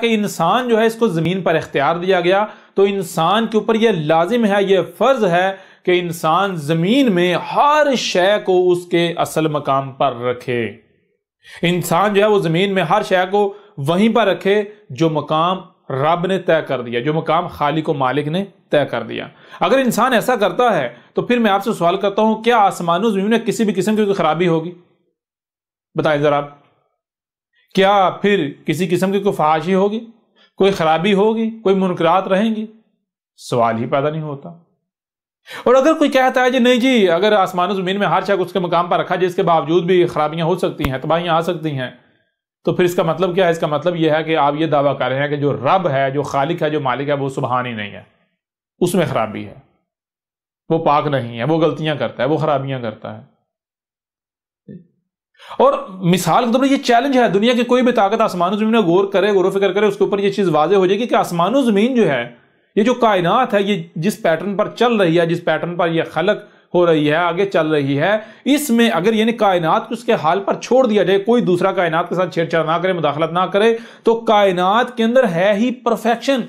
کہ انسان جو ہے اس کو زمین پر اختیار دیا گیا تو انسان کے اوپر یہ لازم ہے یہ فرض ہے کہ انسان زمین میں ہر شے کو اس کے اصل مقام پر رکھے انسان جو ہے وہ زمین میں ہر شے کو وہیں پر رکھے جو مقام رب نے طے کر دیا جو مقام خالق و مالک نے طے کر دیا اگر انسان ایسا کرتا ہے تو پھر میں آپ سے سوال کرتا ہوں کیا آسمان و زمین میں کسی بھی قسم کی خرابی ہوگی بتائیں ذرا کیا پھر کسی قسم کی کوئی فحاشی ہوگی کوئی خرابی ہوگی کوئی منکرات رہیں گی سوال ہی پیدا نہیں ہوتا اور اگر کوئی کہتا ہے جی نہیں جی اگر آسمان و زمین میں ہر شخص اس کے مقام پر رکھا جی اس کے باوجود بھی خرابیاں ہو سکتی ہیں تباہیاں آ سکتی ہیں تو پھر اس کا مطلب کیا ہے اس کا مطلب یہ ہے کہ آپ یہ دعویٰ کر رہے ہیں کہ جو رب ہے جو خالق ہے جو مالک ہے وہ سبحان ہی نہیں ہے اس میں خرابی ہے وہ پاک نہیں ہے وہ غلطیاں کرتا ہے وہ خرابیاں کرتا ہے اور مثال کے طور پر یہ چیلنج ہے دنیا کی کوئی بھی طاقت آسمان و زمین غور غور کرے و فکر کرے اس کے اوپر یہ چیز واضح ہو جائے گی کہ آسمان و زمین کائنات ہے یہ جس پیٹرن پر چل رہی ہے جس پیٹرن پر یہ خلق ہو رہی ہے آگے چل رہی ہے اس میں اگر یعنی کائنات کو اس کے حال پر چھوڑ دیا جائے کوئی دوسرا کائنات کے ساتھ چھیڑ چھاڑ نہ کرے مداخلت نہ کرے تو کائنات کے اندر ہے ہی پرفیکشن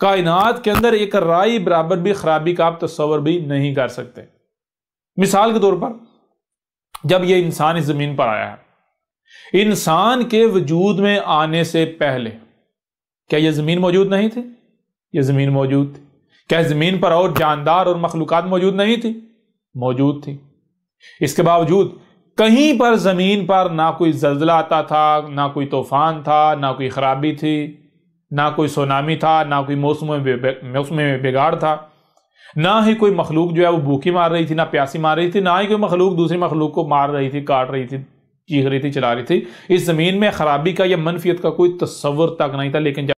کائنات کے اندر ایک رائے برابر بھی خرابی کا آپ تصور بھی نہیں کر سکتے مثال کے طور پر جب یہ انسان اس زمین پر آیا ہے انسان کے وجود میں آنے سے پہلے کیا یہ زمین موجود نہیں تھی یہ زمین موجود تھی کیا زمین پر اور جاندار اور مخلوقات موجود نہیں تھی موجود تھی اس کے باوجود کہیں پر زمین پر نہ کوئی زلزلہ آتا تھا نہ کوئی طوفان تھا نہ کوئی خرابی تھی نہ کوئی سونامی تھا نہ کوئی موسم میں بگاڑ تھا نہ ہی کوئی مخلوق جو ہے وہ بھوکی مار رہی تھی نہ پیاسی مار رہی تھی نہ ہی کوئی مخلوق دوسری مخلوق کو مار رہی تھی کاٹ رہی تھی چیخ رہی تھی چلا رہی تھی اس زمین میں خرابی کا یا منفیت کا کوئی تصور تک نہیں تھا لیکن جب